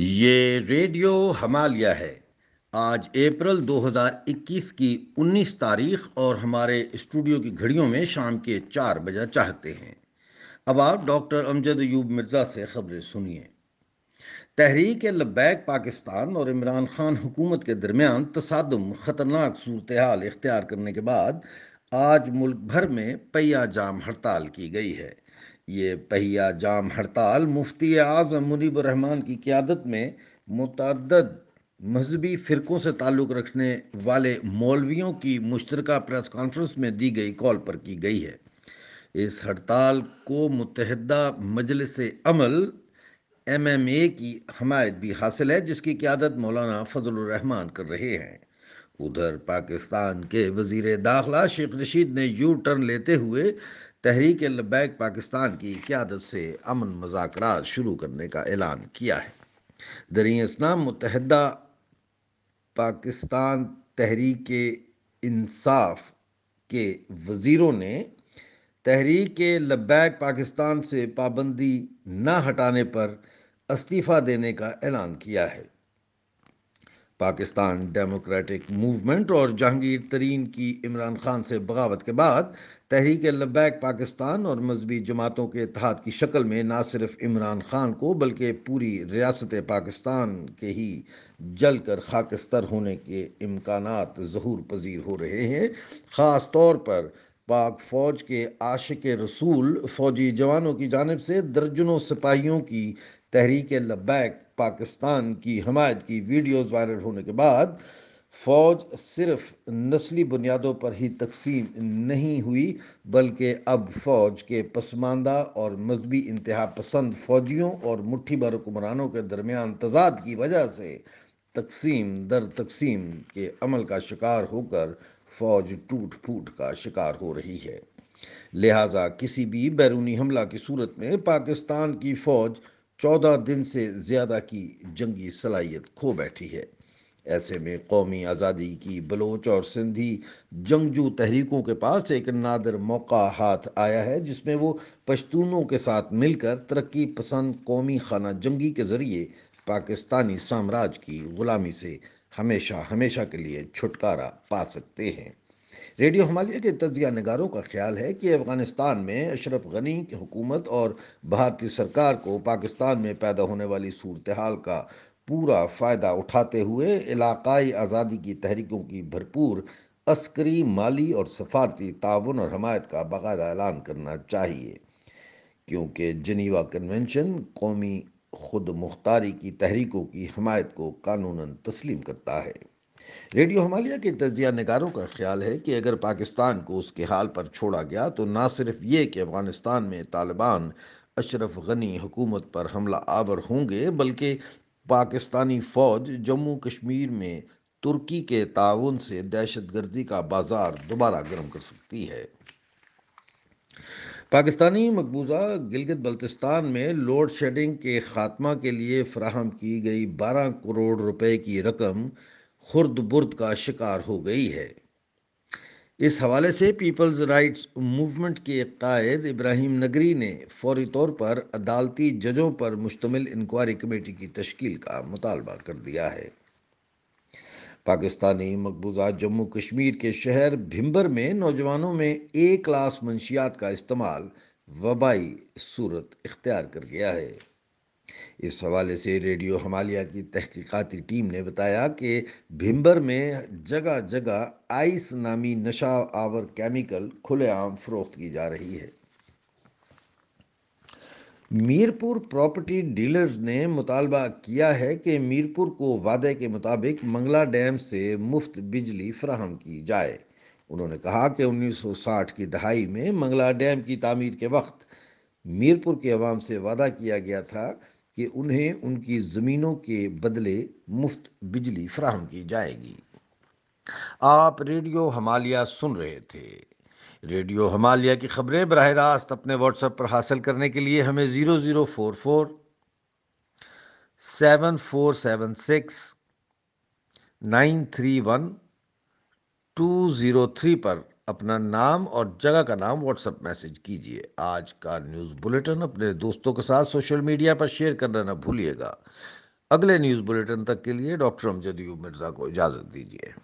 ये रेडियो हमालिया है आज अप्रैल 2021 की 19 तारीख और हमारे स्टूडियो की घड़ियों में शाम के चार बजा चाहते हैं अब आप डॉक्टर अमजद यूब मिर्ज़ा से खबरें सुनिए तहरीक लबैक पाकिस्तान और इमरान खान हुकूमत के दरमियान तसादम ख़तरनाक सूरत हाल इख्तियार करने के बाद आज मुल्क भर में पैया जाम हड़ताल की गई है ये पहिया जाम हड़ताल मुफ्ती आज़म मुनीब रहमान की क्यादत में मुतद मजहबी फ़िरक़ों से ताल्लुक़ रखने वाले मौलवियों की मुश्तर प्रेस कॉन्फ्रेंस में दी गई कॉल पर की गई है इस हड़ताल को मुतहदा मजलिस अमल एम एम ए की हमायत भी हासिल है जिसकी क्यादत मौलाना फजलरहमान कर रहे हैं उधर पाकिस्तान के वजीर दाखिला शेख रशीद ने यू टर्न लेते हुए तहरीक लबैक पाकिस्तान की क्यादत से अमन मजाक शुरू करने का ऐलान किया है दरिए इस्लाम मुतहदा पाकिस्तान तहरीक इंसाफ के वज़ीरों ने तहरीक लबैक पाकिस्तान से पाबंदी न हटाने पर इस्तीफ़ा देने का ऐलान किया है पाकिस्तान डेमोक्रेटिक मूवमेंट और जहांगीर तरीन की इमरान खान से बगावत के बाद तहरीक लबैक पाकिस्तान और मजहबी जमातों के इतिहाद की शक्ल में ना सिर्फ इमरान खान को बल्कि पूरी रियासत पाकिस्तान के ही जल कर खाकस्तर होने के इम्कान जहूर पजीर हो रहे हैं ख़ास तौर पर पाक फौज के आशिक रसूल फौजी जवानों की जानब से दर्जनों सिपाहियों की तहरीक लब्बैक पाकिस्तान की हमायत की वीडियोस वायरल होने के बाद फ़ौज सिर्फ नस्ली बुनियादों पर ही तकसीम नहीं हुई बल्कि अब फ़ौज के पसमानदा और मजहबी इंतहा पसंद फ़ौजियों और भर हुक्मरानों के दरमियान तजाद की वजह से तकसीम दर तकसीम के अमल का शिकार होकर फ़ौज टूट फूट का शिकार हो रही है लिहाजा किसी भी बैरूनी हमला की सूरत में पाकिस्तान की फ़ौज चौदह दिन से ज़्यादा की जंगी सलाहियत खो बैठी है ऐसे में कौमी आज़ादी की बलोच और सिंधी जंगजू तहरीकों के पास एक नादर मौका हाथ आया है जिसमें वो पश्तूनों के साथ मिलकर तरक्की पसंद कौमी खाना जंगी के ज़रिए पाकिस्तानी साम्राज्य की ग़ुलामी से हमेशा हमेशा के लिए छुटकारा पा सकते हैं रेडियो हमालिया के तजिया नगारों का ख्याल है कि अफगानिस्तान में अशरफ गनी की हुकूमत और भारतीय सरकार को पाकिस्तान में पैदा होने वाली सूरत हाल का पूरा फ़ायदा उठाते हुए इलाकई आज़ादी की तहरीकों की भरपूर अस्करी माली और सफारती ताउन और हमायत का बाकायदा ऐलान करना चाहिए क्योंकि जनीवा कन्वेंशन कौमी खुद मुख्तारी की तहरीकों की हमायत को कानूनन तस्लीम करता है रेडियो हमालिया के तजिया नगारों का ख्याल है कि अगर पाकिस्तान को उसके हाल पर छोड़ा गया तो ना सिर्फ ये कि अफगानिस्तान में तालिबान अशरफ गनी हुकूमत पर हमला आवर होंगे बल्कि पाकिस्तानी फ़ौज जम्मू कश्मीर में तुर्की के ताउन से दहशत गर्दी का बाजार दोबारा गर्म कर सकती है पाकिस्तानी मकबूजा गिलगित बल्तिस्तान में लोड शेडिंग के खात्मा के लिए फ्राहम की गई 12 करोड़ रुपए की रकम खुर्द बुर्द का शिकार हो गई है इस हवाले से पीपल्स राइट्स मूवमेंट के कायद इब्राहिम नगरी ने फौरी तौर पर अदालती जजों पर मुश्तमिल इंक्वायरी कमेटी की तश्कील का मुतालबा कर दिया है पाकिस्तानी मकबूजा जम्मू कश्मीर के शहर भिम्बर में नौजवानों में ए क्लास मंशियात का इस्तेमाल वबाई सूरत इख्तियार कर गया है इस हवाले से रेडियो हमालिया की तहकीकती टीम ने बताया कि भिम्बर में जगह जगह आइस नामी नशा आवर केमिकल खुलेआम फरोख्त की जा रही है मीरपुर प्रॉपर्टी डीलर्स ने मुतालबा किया है कि मीरपुर को वादे के मुताबिक मंगला डैम से मुफ्त बिजली फ्राहम की जाए उन्होंने कहा कि 1960 की दहाई में मंगला डैम की तामीर के वक्त मीरपुर के अवाम से वादा किया गया था कि उन्हें उनकी ज़मीनों के बदले मुफ्त बिजली फ्राहम की जाएगी आप रेडियो हमालिया सुन रहे थे रेडियो हमालिया की खबरें बरह रास्त अपने व्हाट्सएप पर हासिल करने के लिए हमें zero zero four four seven four seven six nine three one two zero three पर अपना नाम और जगह का नाम व्हाट्सएप मैसेज कीजिए आज का न्यूज़ बुलेटिन अपने दोस्तों के साथ सोशल मीडिया पर शेयर करना ना भूलिएगा अगले न्यूज़ बुलेटिन तक के लिए डॉक्टर अमजद यू मिर्ज़ा को इजाज़त दीजिए